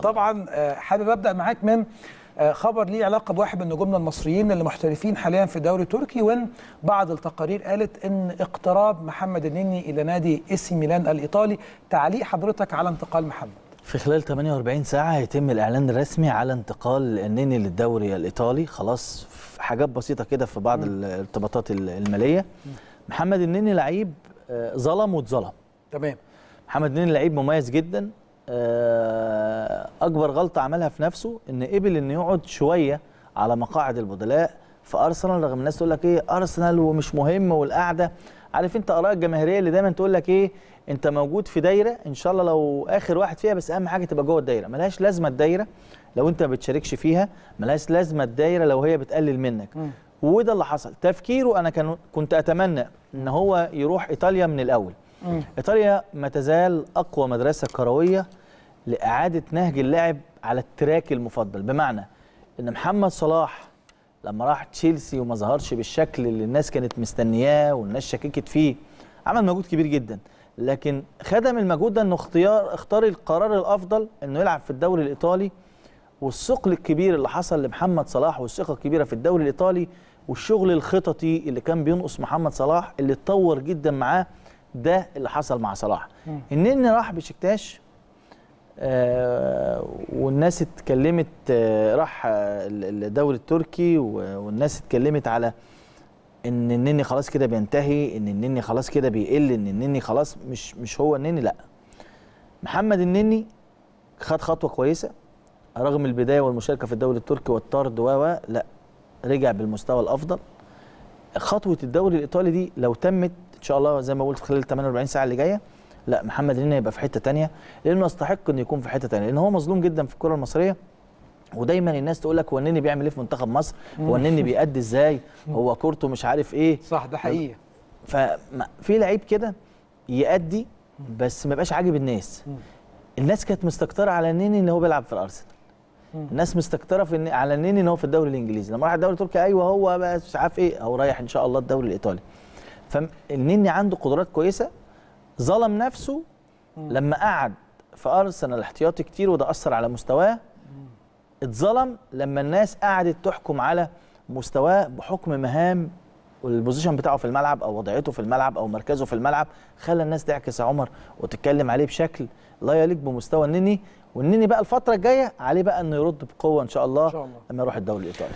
طبعا, طبعا آه، حابب ابدا معاك من آه، خبر ليه علاقه بواحد من نجومنا المصريين اللي محترفين حاليا في الدوري التركي وان بعض التقارير قالت ان اقتراب محمد النني الى نادي سي ميلان الايطالي تعليق حضرتك على انتقال محمد في خلال 48 ساعة هيتم الإعلان الرسمي على انتقال النني للدوري الإيطالي خلاص حاجات بسيطة كده في بعض الارتباطات المالية محمد النني لعيب آه، ظلم واتظلم تمام محمد النني لعيب مميز جدا آه، اكبر غلطه عملها في نفسه ان قبل انه يقعد شويه على مقاعد البدلاء في ارسنال رغم الناس تقول لك ايه ارسنال ومش مهم والقعده عارف انت اراء الجماهيريه اللي دايما تقول لك ايه انت موجود في دايره ان شاء الله لو اخر واحد فيها بس اهم حاجه تبقى جوه الدايره ملهاش لازمه الدايره لو انت ما بتشاركش فيها ملهاش لازمه الدايره لو هي بتقلل منك م. وده اللي حصل تفكيره انا كان كنت اتمنى ان هو يروح ايطاليا من الاول ايطاليا ما تزال اقوى مدرسه كرويه لاعاده نهج اللعب على التراك المفضل بمعنى ان محمد صلاح لما راح تشيلسي وما ظهرش بالشكل اللي الناس كانت مستنياه والناس شككت فيه عمل مجهود كبير جدا لكن خدم المجهود ده انه اختيار اختار القرار الافضل انه يلعب في الدوري الايطالي والثقل الكبير اللي حصل لمحمد صلاح والثقه الكبيره في الدوري الايطالي والشغل الخططي اللي كان بينقص محمد صلاح اللي اتطور جدا معاه ده اللي حصل مع صلاح النني راح بشكتاش آه والناس اتكلمت آه راح آه، الدوري التركي والناس اتكلمت على ان النني خلاص كده بينتهي ان النني خلاص كده بيقل ان النني خلاص مش مش هو النني لا محمد النني خد خطوه كويسه رغم البدايه والمشاركه في الدوري التركي والطرد و لا رجع بالمستوى الافضل خطوه الدوري الايطالي دي لو تمت ان شاء الله زي ما قلت خلال 48 ساعه اللي جايه لا محمد هنا يبقى في حته ثانيه لانه يستحق انه يكون في حته ثانيه لان هو مظلوم جدا في الكره المصريه ودايما الناس تقول لك هو النني بيعمل ايه في منتخب مصر هو النني بيأدي ازاي هو كورته مش عارف ايه صح ده حقيقي ففي لعيب كده يأدي بس ما يبقاش عاجب الناس الناس كانت مستكتره على النني ان هو بيلعب في الارسنال الناس مستكتره في على النني ان هو في الدوري الانجليزي لما راح الدوري التركي ايوه هو بقى مش عارف ايه هو رايح ان شاء الله الدوري الايطالي فالنني عنده قدرات كويسه ظلم نفسه لما قعد في ارسنال احتياطي كتير وده اثر على مستواه اتظلم لما الناس قعدت تحكم على مستواه بحكم مهام والبوزيشن بتاعه في الملعب او وضعيته في الملعب او مركزه في الملعب خلى الناس تعكس عمر وتتكلم عليه بشكل لا يليق بمستوى النني والنني بقى الفتره الجايه عليه بقى انه يرد بقوه ان شاء الله, إن شاء الله. لما يروح الدوري الايطالي